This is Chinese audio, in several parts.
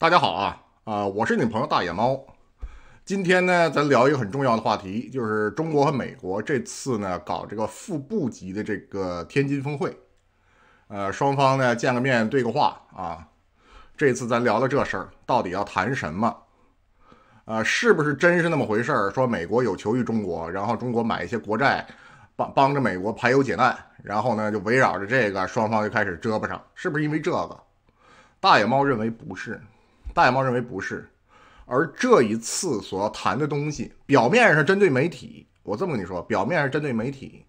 大家好啊，啊，我是你朋友大野猫。今天呢，咱聊一个很重要的话题，就是中国和美国这次呢搞这个副部级的这个天津峰会，呃，双方呢见个面，对个话啊。这次咱聊聊这事儿，到底要谈什么？呃，是不是真是那么回事？说美国有求于中国，然后中国买一些国债，帮帮着美国排忧解难，然后呢就围绕着这个，双方就开始折腾，是不是因为这个？大野猫认为不是。大眼猫认为不是，而这一次所要谈的东西，表面上针对媒体，我这么跟你说，表面上针对媒体，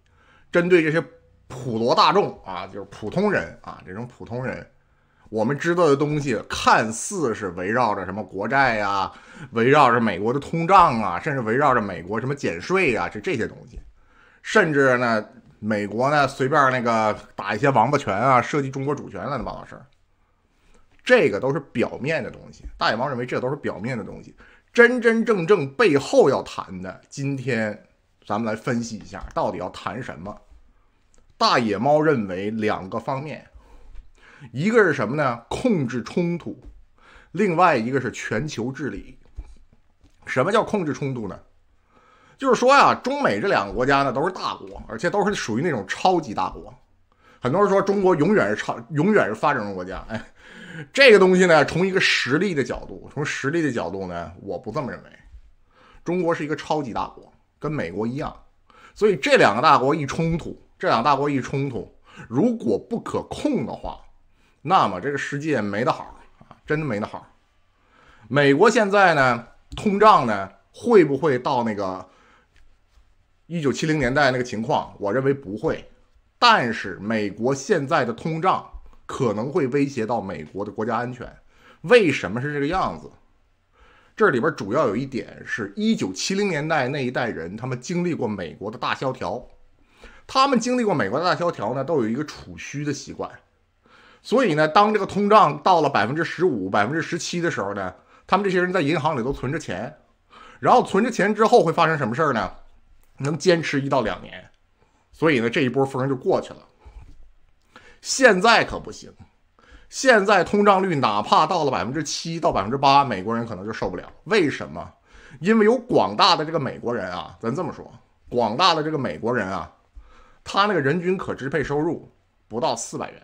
针对这些普罗大众啊，就是普通人啊，这种普通人，我们知道的东西，看似是围绕着什么国债呀，围绕着美国的通胀啊，甚至围绕着美国什么减税啊，是这些东西，甚至呢，美国呢随便那个打一些王八拳啊，涉及中国主权乱七八糟事儿。这个都是表面的东西，大野猫认为这都是表面的东西，真真正正背后要谈的，今天咱们来分析一下到底要谈什么。大野猫认为两个方面，一个是什么呢？控制冲突，另外一个是全球治理。什么叫控制冲突呢？就是说呀，中美这两个国家呢都是大国，而且都是属于那种超级大国。很多人说中国永远是超，永远是发展中国家，哎。这个东西呢，从一个实力的角度，从实力的角度呢，我不这么认为。中国是一个超级大国，跟美国一样，所以这两个大国一冲突，这两个大国一冲突，如果不可控的话，那么这个世界没得好啊，真的没得好。美国现在呢，通胀呢，会不会到那个一九七零年代那个情况？我认为不会，但是美国现在的通胀。可能会威胁到美国的国家安全。为什么是这个样子？这里边主要有一点是，一九七零年代那一代人，他们经历过美国的大萧条，他们经历过美国的大萧条呢，都有一个储蓄的习惯。所以呢，当这个通胀到了百分之十五、百分之十七的时候呢，他们这些人在银行里都存着钱。然后存着钱之后会发生什么事儿呢？能坚持一到两年。所以呢，这一波风就过去了。现在可不行，现在通胀率哪怕到了百分之七到百分之八，美国人可能就受不了。为什么？因为有广大的这个美国人啊，咱这么说，广大的这个美国人啊，他那个人均可支配收入不到四百元，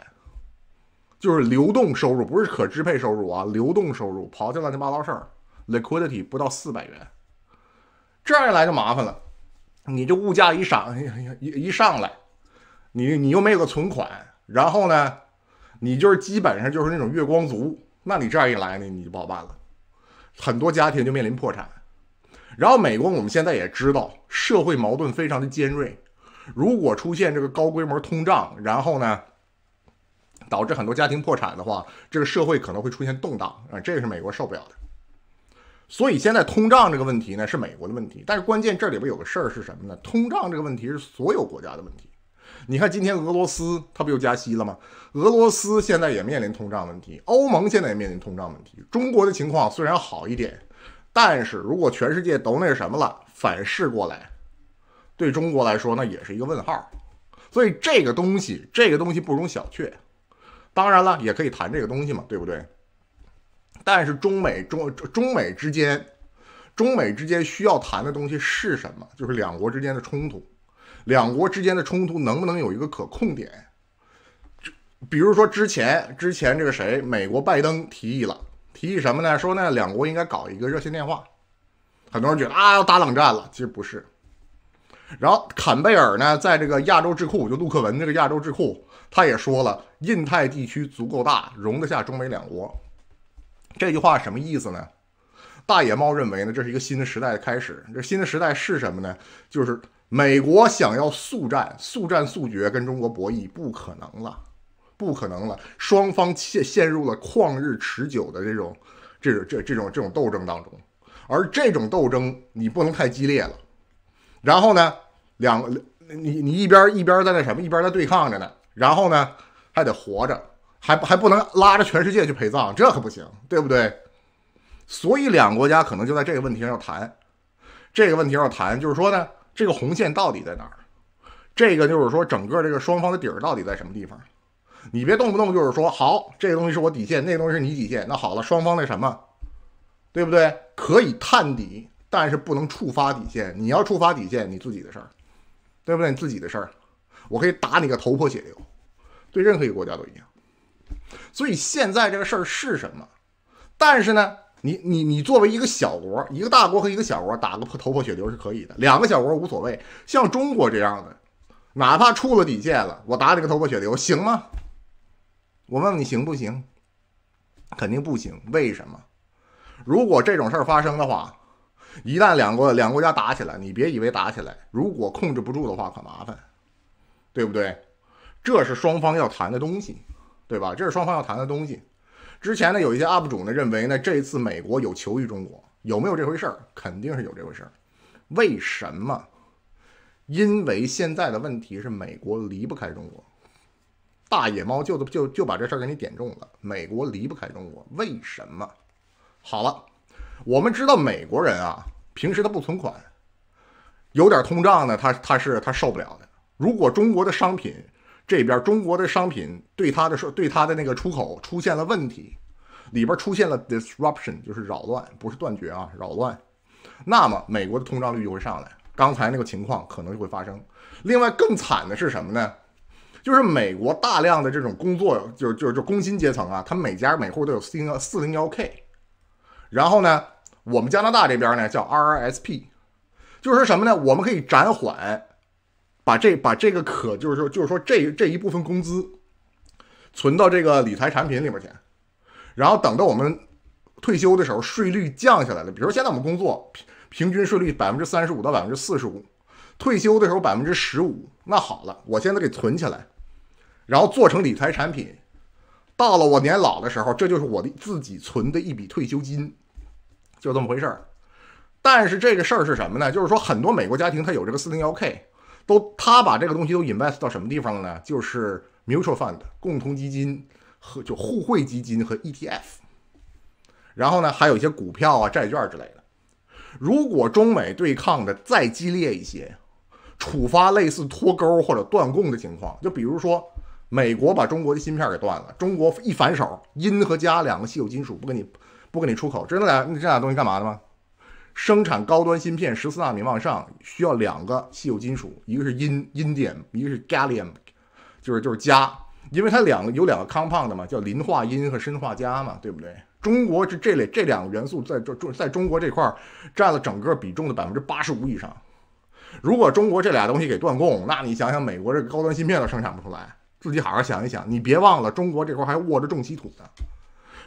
就是流动收入，不是可支配收入啊，流动收入，刨去乱七八糟事儿，liquidity 不到四百元，这样一来就麻烦了。你这物价一上一一上来，你你又没有个存款。然后呢，你就是基本上就是那种月光族，那你这样一来呢，你就不好办了，很多家庭就面临破产。然后美国我们现在也知道，社会矛盾非常的尖锐，如果出现这个高规模通胀，然后呢，导致很多家庭破产的话，这个社会可能会出现动荡啊，这个是美国受不了的。所以现在通胀这个问题呢，是美国的问题，但是关键这里边有个事儿是什么呢？通胀这个问题是所有国家的问题。你看，今天俄罗斯它不又加息了吗？俄罗斯现在也面临通胀问题，欧盟现在也面临通胀问题。中国的情况虽然好一点，但是如果全世界都那什么了，反噬过来，对中国来说那也是一个问号。所以这个东西，这个东西不容小觑。当然了，也可以谈这个东西嘛，对不对？但是中美中中美之间，中美之间需要谈的东西是什么？就是两国之间的冲突。两国之间的冲突能不能有一个可控点？比如说之前之前这个谁，美国拜登提议了，提议什么呢？说呢，两国应该搞一个热线电话。很多人觉得啊，要打冷战了。其实不是。然后坎贝尔呢，在这个亚洲智库，就陆克文这个亚洲智库，他也说了，印太地区足够大，容得下中美两国。这句话什么意思呢？大野猫认为呢，这是一个新的时代的开始。这新的时代是什么呢？就是。美国想要速战速战速决跟中国博弈不可能了，不可能了，双方陷陷入了旷日持久的这种这种这这种这种斗争当中，而这种斗争你不能太激烈了，然后呢，两你你一边一边在那什么，一边在对抗着呢，然后呢还得活着，还还不能拉着全世界去陪葬，这可不行，对不对？所以两个国家可能就在这个问题上要谈，这个问题上要谈，就是说呢。这个红线到底在哪儿？这个就是说，整个这个双方的底儿到底在什么地方？你别动不动就是说，好，这个东西是我底线，那个东西是你底线。那好了，双方那什么，对不对？可以探底，但是不能触发底线。你要触发底线，你自己的事儿，对不对？你自己的事儿，我可以打你个头破血流，对任何一个国家都一样。所以现在这个事儿是什么？但是呢？你你你作为一个小国，一个大国和一个小国打个破头破血流是可以的，两个小国无所谓。像中国这样的，哪怕触了底线了，我打你个头破血流行吗？我问问你行不行？肯定不行。为什么？如果这种事儿发生的话，一旦两国两国家打起来，你别以为打起来，如果控制不住的话可麻烦，对不对？这是双方要谈的东西，对吧？这是双方要谈的东西。之前呢，有一些 UP 主呢认为呢，这次美国有求于中国，有没有这回事儿？肯定是有这回事儿。为什么？因为现在的问题是美国离不开中国。大野猫就就就把这事儿给你点中了。美国离不开中国，为什么？好了，我们知道美国人啊，平时他不存款，有点通胀呢，他他是他受不了的。如果中国的商品，这边中国的商品对它的说对它的那个出口出现了问题，里边出现了 disruption，就是扰乱，不是断绝啊，扰乱。那么美国的通胀率就会上来，刚才那个情况可能就会发生。另外更惨的是什么呢？就是美国大量的这种工作，就是就是就工薪阶层啊，他们每家每户都有四零四零幺 k，然后呢，我们加拿大这边呢叫 RRSP，就是什么呢？我们可以暂缓。把这把这个可就是说就是说这这一部分工资存到这个理财产品里面去，然后等到我们退休的时候税率降下来了，比如现在我们工作平平均税率百分之三十五到百分之四十五，退休的时候百分之十五，那好了，我现在给存起来，然后做成理财产品，到了我年老的时候，这就是我的自己存的一笔退休金，就这么回事儿。但是这个事儿是什么呢？就是说很多美国家庭他有这个四零幺 K。都他把这个东西都 invest 到什么地方了呢？就是 mutual fund 共同基金和就互惠基金和 ETF，然后呢还有一些股票啊、债券之类的。如果中美对抗的再激烈一些，触发类似脱钩或者断供的情况，就比如说美国把中国的芯片给断了，中国一反手，铟和镓两个稀有金属不给你不给你出口，这俩这俩东西干嘛的吗？生产高端芯片十四纳米往上需要两个稀有金属，一个是阴阴碘，一个是 gallium，就是就是镓，因为它两个有两个 compound 嘛，叫磷化铟和砷化镓嘛，对不对？中国这这类这两个元素在中中在中国这块占了整个比重的百分之八十五以上。如果中国这俩东西给断供，那你想想，美国这个高端芯片都生产不出来，自己好好想一想。你别忘了，中国这块还握着重稀土呢，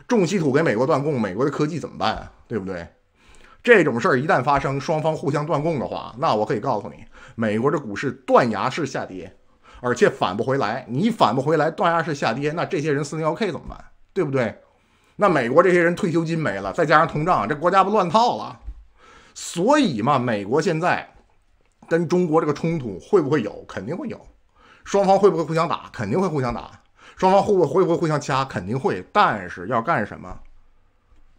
重稀土给美国断供，美国的科技怎么办啊？对不对？这种事儿一旦发生，双方互相断供的话，那我可以告诉你，美国的股市断崖式下跌，而且返不回来，你返不回来，断崖式下跌，那这些人四零幺 K 怎么办？对不对？那美国这些人退休金没了，再加上通胀，这国家不乱套了？所以嘛，美国现在跟中国这个冲突会不会有？肯定会有。双方会不会互相打？肯定会互相打。双方会会会不会互相掐？肯定会。但是要干什么？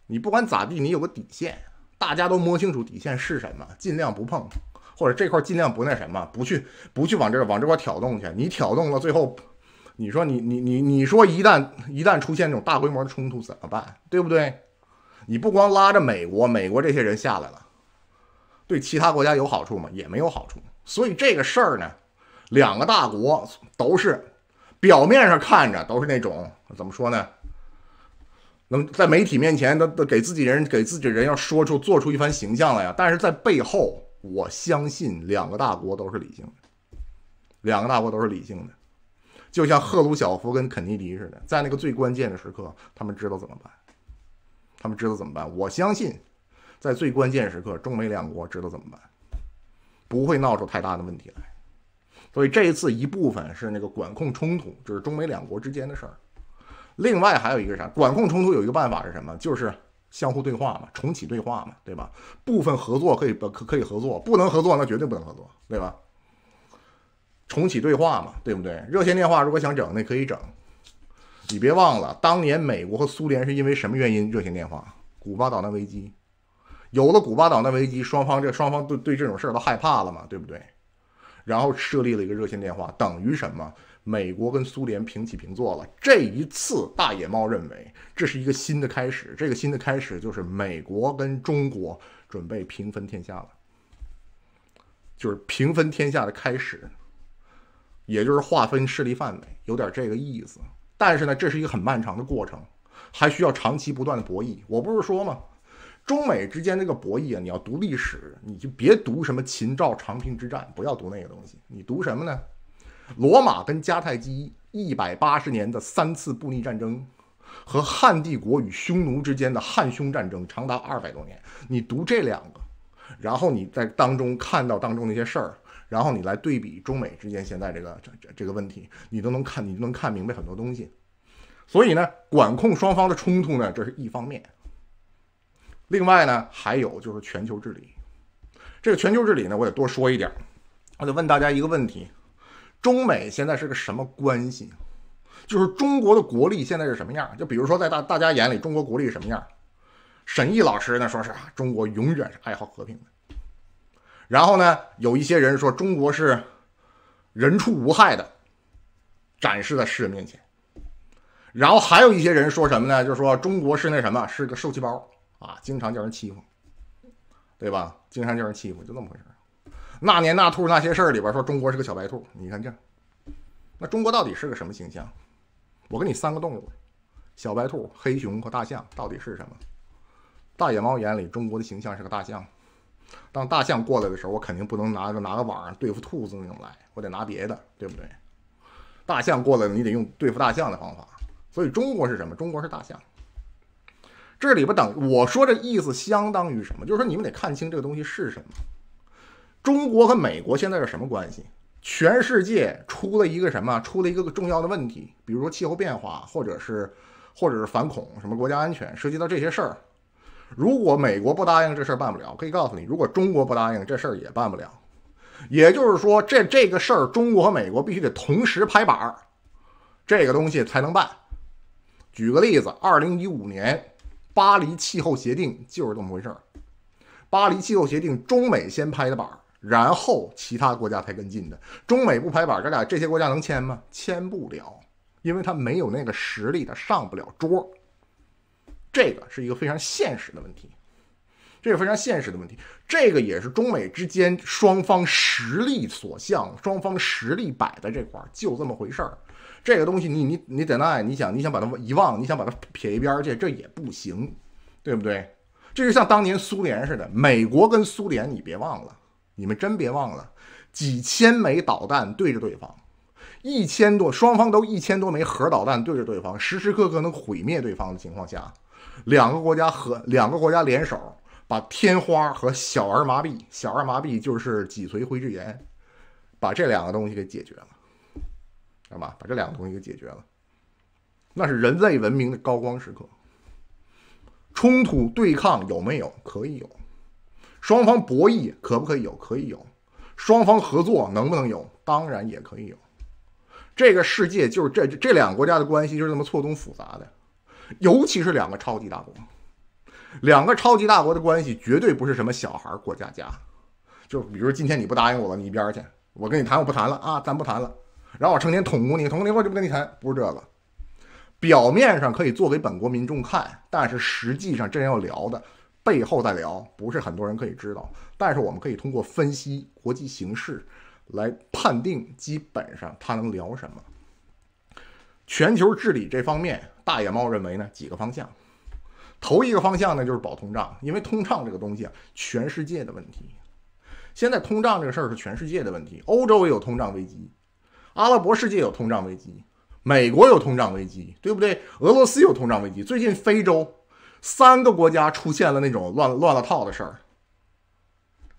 你不管咋地，你有个底线。大家都摸清楚底线是什么，尽量不碰，或者这块尽量不那什么，不去不去往这往这块挑动去。你挑动了，最后你说你你你你说一旦一旦出现这种大规模的冲突怎么办？对不对？你不光拉着美国，美国这些人下来了，对其他国家有好处吗？也没有好处。所以这个事儿呢，两个大国都是表面上看着都是那种怎么说呢？在媒体面前，他都给自己人，给自己人要说出、做出一番形象来呀。但是在背后，我相信两个大国都是理性的，两个大国都是理性的，就像赫鲁晓夫跟肯尼迪似的，在那个最关键的时刻，他们知道怎么办，他们知道怎么办。我相信，在最关键时刻，中美两国知道怎么办，不会闹出太大的问题来。所以这一次一部分是那个管控冲突，就是中美两国之间的事儿。另外还有一个啥管控冲突有一个办法是什么？就是相互对话嘛，重启对话嘛，对吧？部分合作可以可可以合作，不能合作那绝对不能合作，对吧？重启对话嘛，对不对？热线电话如果想整，那可以整。你别忘了，当年美国和苏联是因为什么原因热线电话？古巴导弹危机。有了古巴导弹危机，双方这双方对对这种事儿都害怕了嘛，对不对？然后设立了一个热线电话，等于什么？美国跟苏联平起平坐了，这一次大野猫认为这是一个新的开始，这个新的开始就是美国跟中国准备平分天下了，就是平分天下的开始，也就是划分势力范围，有点这个意思。但是呢，这是一个很漫长的过程，还需要长期不断的博弈。我不是说吗？中美之间这个博弈啊，你要读历史，你就别读什么秦赵长平之战，不要读那个东西，你读什么呢？罗马跟迦太基一百八十年的三次布匿战争，和汉帝国与匈奴之间的汉匈战争长达二百多年。你读这两个，然后你在当中看到当中那些事儿，然后你来对比中美之间现在这个这这个问题，你都能看，你都能看明白很多东西。所以呢，管控双方的冲突呢，这是一方面。另外呢，还有就是全球治理。这个全球治理呢，我得多说一点儿。我得问大家一个问题。中美现在是个什么关系？就是中国的国力现在是什么样？就比如说在大大家眼里，中国国力什么样？沈毅老师呢说，是啊，中国永远是爱好和平的。然后呢，有一些人说中国是人畜无害的，展示在世人面前。然后还有一些人说什么呢？就是说中国是那什么，是个受气包啊，经常叫人欺负，对吧？经常叫人欺负，就那么回事。那年那兔那些事儿里边说中国是个小白兔，你看这那中国到底是个什么形象？我给你三个动物：小白兔、黑熊和大象，到底是什么？大野猫眼里中国的形象是个大象。当大象过来的时候，我肯定不能拿着拿个网上对付兔子那种来，我得拿别的，对不对？大象过来，你得用对付大象的方法。所以中国是什么？中国是大象。这里边等我说这意思相当于什么？就是说你们得看清这个东西是什么。中国和美国现在是什么关系？全世界出了一个什么？出了一个个重要的问题，比如说气候变化，或者是，或者是反恐，什么国家安全，涉及到这些事儿。如果美国不答应，这事儿办不了。可以告诉你，如果中国不答应，这事儿也办不了。也就是说，这这个事儿，中国和美国必须得同时拍板儿，这个东西才能办。举个例子，二零一五年巴黎气候协定就是这么回事儿。巴黎气候协定，中美先拍的板儿。然后其他国家才跟进的。中美不拍板，这俩这些国家能签吗？签不了，因为他没有那个实力，他上不了桌。这个是一个非常现实的问题，这是非常现实的问题。这个也是中美之间双方实力所向，双方实力摆在这块儿，就这么回事儿。这个东西，你你你在那，你想你想把它遗忘，你想把它撇一边去，这也不行，对不对？这就像当年苏联似的，美国跟苏联，你别忘了。你们真别忘了，几千枚导弹对着对方，一千多双方都一千多枚核导弹对着对方，时时刻刻能毁灭对方的情况下，两个国家和两个国家联手，把天花和小儿麻痹，小儿麻痹就是脊髓灰质炎，把这两个东西给解决了，知道吧？把这两个东西给解决了，那是人类文明的高光时刻。冲突对抗有没有？可以有。双方博弈可不可以有？可以有。双方合作能不能有？当然也可以有。这个世界就是这这两个国家的关系就是这么错综复杂的，尤其是两个超级大国，两个超级大国的关系绝对不是什么小孩过家家。就比如今天你不答应我了，你一边去，我跟你谈我不谈了啊，咱不谈了。然后我成天捅咕你，捅咕你，我就不跟你谈，不是这个。表面上可以做给本国民众看，但是实际上真要聊的。背后再聊，不是很多人可以知道，但是我们可以通过分析国际形势来判定，基本上他能聊什么。全球治理这方面，大野猫认为呢几个方向，头一个方向呢就是保通胀，因为通胀这个东西啊，全世界的问题。现在通胀这个事儿是全世界的问题，欧洲也有通胀危机，阿拉伯世界有通胀危机，美国有通胀危机，对不对？俄罗斯有通胀危机，最近非洲。三个国家出现了那种乱乱了套的事儿。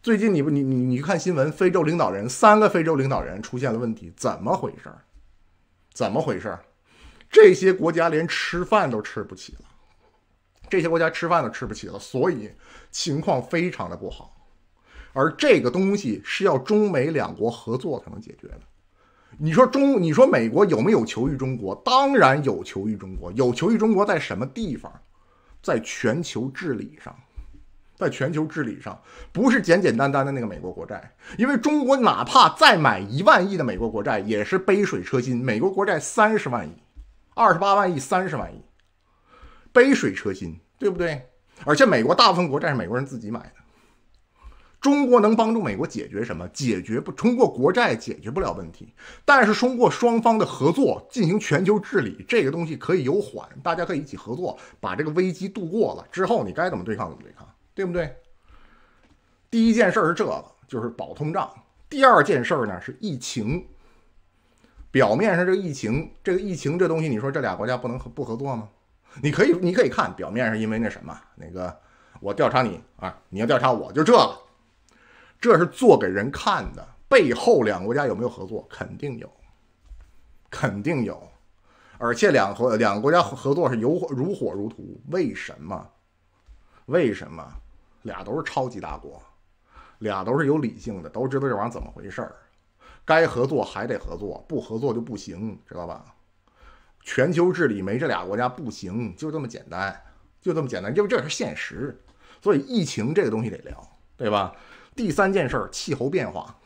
最近你不你你你看新闻，非洲领导人三个非洲领导人出现了问题，怎么回事儿？怎么回事儿？这些国家连吃饭都吃不起了，这些国家吃饭都吃不起了，所以情况非常的不好。而这个东西是要中美两国合作才能解决的。你说中，你说美国有没有求于中国？当然有求于中国，有求于中国在什么地方？在全球治理上，在全球治理上，不是简简单单的那个美国国债，因为中国哪怕再买一万亿的美国国债，也是杯水车薪。美国国债三十万亿，二十八万亿，三十万亿，杯水车薪，对不对？而且美国大部分国债是美国人自己买的。中国能帮助美国解决什么？解决不通过国债解决不了问题，但是通过双方的合作进行全球治理，这个东西可以有缓，大家可以一起合作把这个危机度过了之后，你该怎么对抗怎么对抗，对不对？第一件事是这个，就是保通胀；第二件事呢是疫情。表面上这个疫情，这个疫情这东西，你说这俩国家不能合不合作吗？你可以你可以看，表面上因为那什么那个，我调查你啊，你要调查我就这了。这是做给人看的，背后两国家有没有合作？肯定有，肯定有，而且两合两个国家合作是有如火如荼。为什么？为什么？俩都是超级大国，俩都是有理性的，都知道这玩意儿怎么回事儿。该合作还得合作，不合作就不行，知道吧？全球治理没这俩国家不行，就这么简单，就这么简单，因为这是现实。所以疫情这个东西得聊，对吧？第三件事儿，气候变化。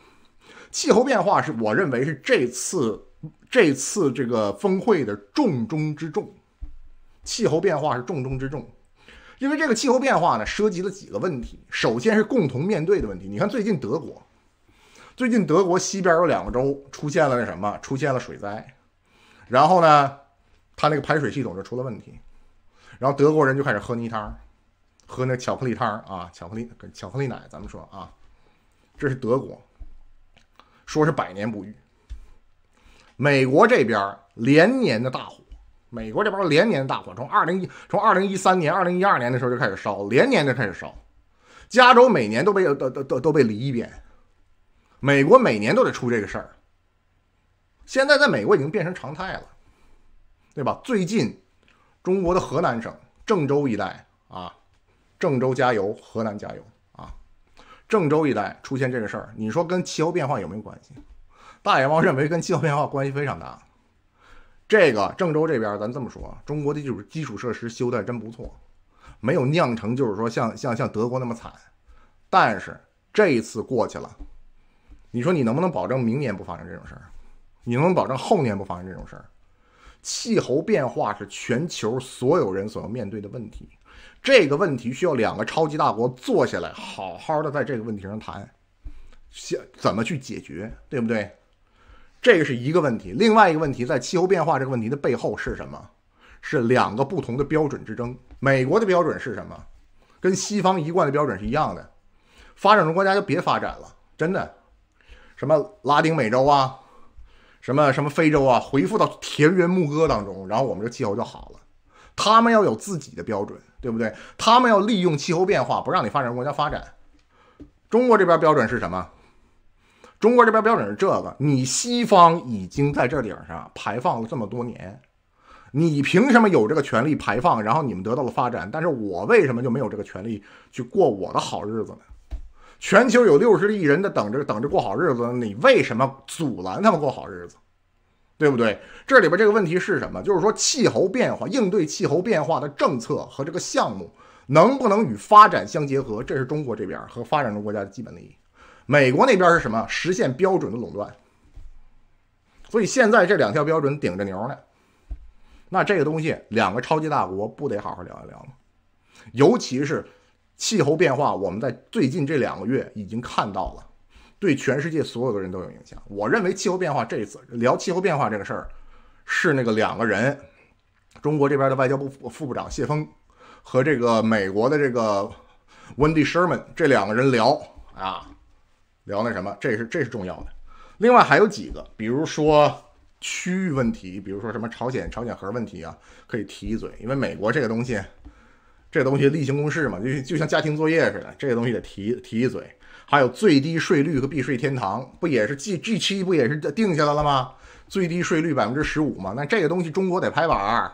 气候变化是我认为是这次这次这个峰会的重中之重。气候变化是重中之重，因为这个气候变化呢，涉及了几个问题。首先是共同面对的问题。你看，最近德国，最近德国西边有两个州出现了那什么，出现了水灾，然后呢，它那个排水系统就出了问题，然后德国人就开始喝泥汤。喝那巧克力汤啊，巧克力、巧克力奶，咱们说啊，这是德国，说是百年不遇。美国这边连年的大火，美国这边连年的大火，从二零一从二零一三年、二零一二年的时候就开始烧，连年就开始烧，加州每年都被都都都都被离一遍，美国每年都得出这个事儿，现在在美国已经变成常态了，对吧？最近中国的河南省郑州一带啊。郑州加油，河南加油啊！郑州一带出现这个事儿，你说跟气候变化有没有关系？大野猫认为跟气候变化关系非常大。这个郑州这边，咱这么说，中国的基础基础设施修还真不错，没有酿成就是说像像像德国那么惨。但是这一次过去了，你说你能不能保证明年不发生这种事儿？你能保证后年不发生这种事儿？气候变化是全球所有人所要面对的问题。这个问题需要两个超级大国坐下来，好好的在这个问题上谈，想怎么去解决，对不对？这个是一个问题。另外一个问题，在气候变化这个问题的背后是什么？是两个不同的标准之争。美国的标准是什么？跟西方一贯的标准是一样的。发展中国家就别发展了，真的。什么拉丁美洲啊，什么什么非洲啊，回复到田园牧歌当中，然后我们这气候就好了。他们要有自己的标准，对不对？他们要利用气候变化，不让你发展国家发展。中国这边标准是什么？中国这边标准是这个：你西方已经在这顶上排放了这么多年，你凭什么有这个权利排放？然后你们得到了发展，但是我为什么就没有这个权利去过我的好日子呢？全球有六十亿人在等着等着过好日子，你为什么阻拦他们过好日子？对不对？这里边这个问题是什么？就是说，气候变化、应对气候变化的政策和这个项目能不能与发展相结合？这是中国这边和发展中国家的基本利益。美国那边是什么？实现标准的垄断。所以现在这两条标准顶着牛呢。那这个东西，两个超级大国不得好好聊一聊吗？尤其是气候变化，我们在最近这两个月已经看到了。对全世界所有的人都有影响。我认为气候变化这次聊气候变化这个事儿，是那个两个人，中国这边的外交部副部长谢峰和这个美国的这个 Wendy Sherman 这两个人聊啊，聊那什么，这是这是重要的。另外还有几个，比如说区域问题，比如说什么朝鲜朝鲜核问题啊，可以提一嘴，因为美国这个东西，这东西例行公事嘛，就就像家庭作业似的，这个东西得提提一嘴。还有最低税率和避税天堂，不也是继 G 期不也是定下来了吗？最低税率百分之十五嘛。那这个东西中国得拍板，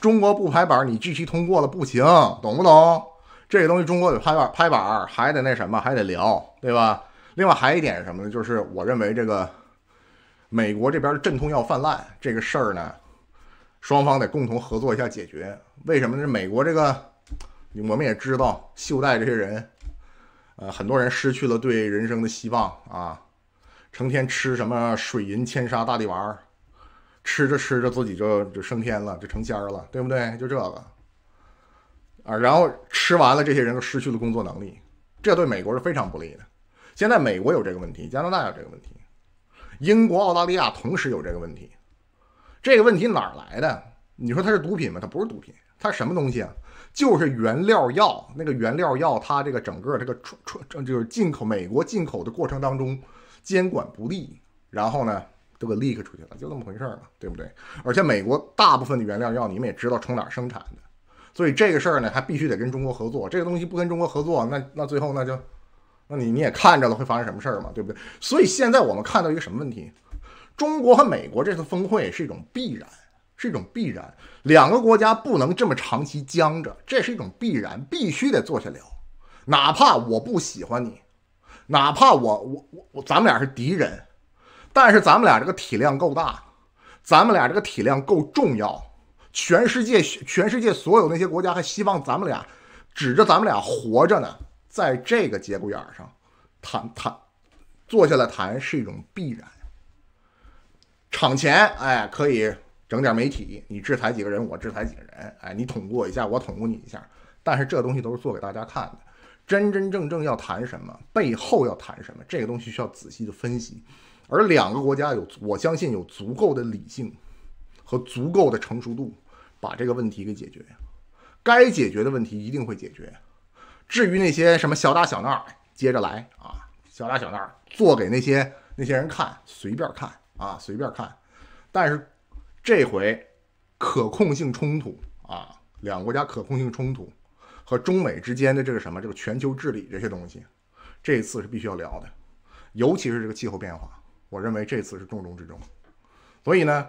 中国不拍板，你 G 期通过了不行，懂不懂？这个东西中国得拍板，拍板还得那什么，还得聊，对吧？另外还一点什么呢？就是我认为这个美国这边的镇痛药泛滥这个事儿呢，双方得共同合作一下解决。为什么呢？美国这个我们也知道，袖带这些人。呃，很多人失去了对人生的希望啊，成天吃什么水银千沙大力丸儿，吃着吃着自己就就升天了，就成仙儿了，对不对？就这个，啊，然后吃完了，这些人都失去了工作能力，这对美国是非常不利的。现在美国有这个问题，加拿大有这个问题，英国、澳大利亚同时有这个问题。这个问题哪儿来的？你说它是毒品吗？它不是毒品。它什么东西啊？就是原料药，那个原料药，它这个整个这个传传，就是进口美国进口的过程当中，监管不力，然后呢，都给 leak 出去了，就这么回事儿嘛，对不对？而且美国大部分的原料药你们也知道从哪儿生产的，所以这个事儿呢，它必须得跟中国合作，这个东西不跟中国合作，那那最后那就，那你你也看着了会发生什么事儿嘛，对不对？所以现在我们看到一个什么问题？中国和美国这次峰会是一种必然。是一种必然，两个国家不能这么长期僵着，这是一种必然，必须得坐下聊。哪怕我不喜欢你，哪怕我我我我咱们俩是敌人，但是咱们俩这个体量够大，咱们俩这个体量够重要，全世界全世界所有那些国家还希望咱们俩指着咱们俩活着呢。在这个节骨眼上，谈谈，坐下来谈是一种必然。场前，哎，可以。整点媒体，你制裁几个人，我制裁几个人。哎，你捅我一下，我捅你一下。但是这东西都是做给大家看的，真真正正要谈什么，背后要谈什么，这个东西需要仔细的分析。而两个国家有，我相信有足够的理性和足够的成熟度，把这个问题给解决。该解决的问题一定会解决。至于那些什么小打小闹，接着来啊，小打小闹做给那些那些人看，随便看啊，随便看。但是。这回可控性冲突啊，两国家可控性冲突和中美之间的这个什么这个全球治理这些东西，这次是必须要聊的，尤其是这个气候变化，我认为这次是重中之重。所以呢，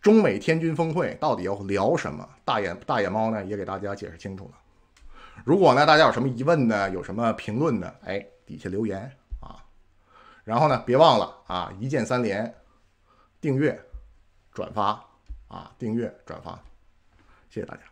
中美天军峰会到底要聊什么？大眼大眼猫呢也给大家解释清楚了。如果呢大家有什么疑问呢，有什么评论呢，哎，底下留言啊，然后呢别忘了啊，一键三连，订阅，转发。啊！订阅、转发，谢谢大家。